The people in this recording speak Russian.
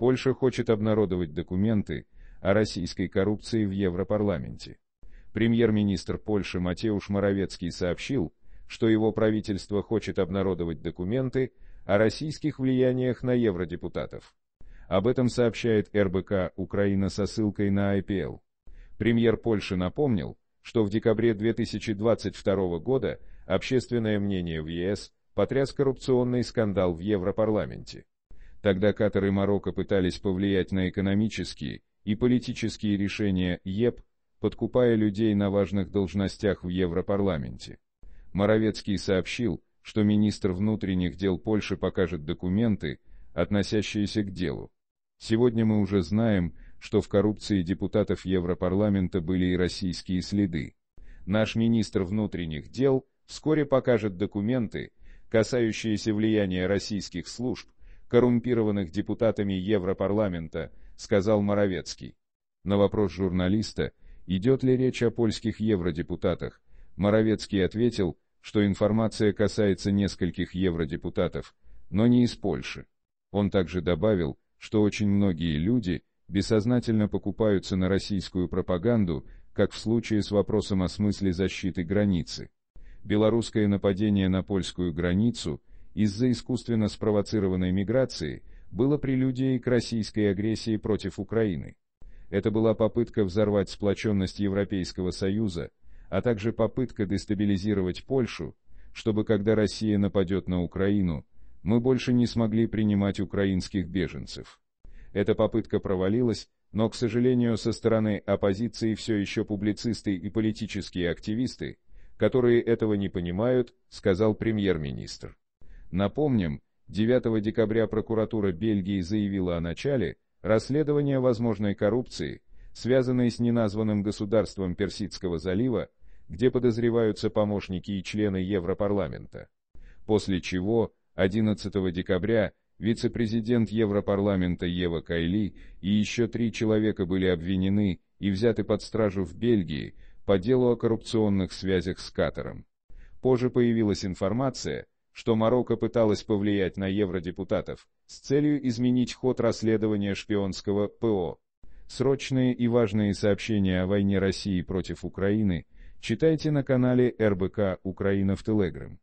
Польша хочет обнародовать документы о российской коррупции в Европарламенте. Премьер-министр Польши Матеуш Моровецкий сообщил, что его правительство хочет обнародовать документы о российских влияниях на евродепутатов. Об этом сообщает РБК «Украина» со ссылкой на IPL. Премьер Польши напомнил, что в декабре 2022 года общественное мнение в ЕС потряс коррупционный скандал в Европарламенте. Тогда Катар и Марокко пытались повлиять на экономические и политические решения ЕП, подкупая людей на важных должностях в Европарламенте. Моровецкий сообщил, что министр внутренних дел Польши покажет документы, относящиеся к делу. Сегодня мы уже знаем, что в коррупции депутатов Европарламента были и российские следы. Наш министр внутренних дел вскоре покажет документы, касающиеся влияния российских служб коррумпированных депутатами Европарламента, сказал Моровецкий. На вопрос журналиста, идет ли речь о польских евродепутатах, Моровецкий ответил, что информация касается нескольких евродепутатов, но не из Польши. Он также добавил, что очень многие люди бессознательно покупаются на российскую пропаганду, как в случае с вопросом о смысле защиты границы. Белорусское нападение на польскую границу из-за искусственно спровоцированной миграции было прелюдией к российской агрессии против Украины. Это была попытка взорвать сплоченность Европейского Союза, а также попытка дестабилизировать Польшу, чтобы когда Россия нападет на Украину, мы больше не смогли принимать украинских беженцев. Эта попытка провалилась, но, к сожалению, со стороны оппозиции все еще публицисты и политические активисты, которые этого не понимают, сказал премьер-министр. Напомним, 9 декабря прокуратура Бельгии заявила о начале расследования возможной коррупции, связанной с неназванным государством Персидского залива, где подозреваются помощники и члены Европарламента. После чего 11 декабря вице-президент Европарламента Ева Кайли и еще три человека были обвинены и взяты под стражу в Бельгии по делу о коррупционных связях с Катаром. Позже появилась информация, что Марокко пыталась повлиять на евродепутатов с целью изменить ход расследования шпионского ПО. Срочные и важные сообщения о войне России против Украины читайте на канале РБК «Украина в Телеграм».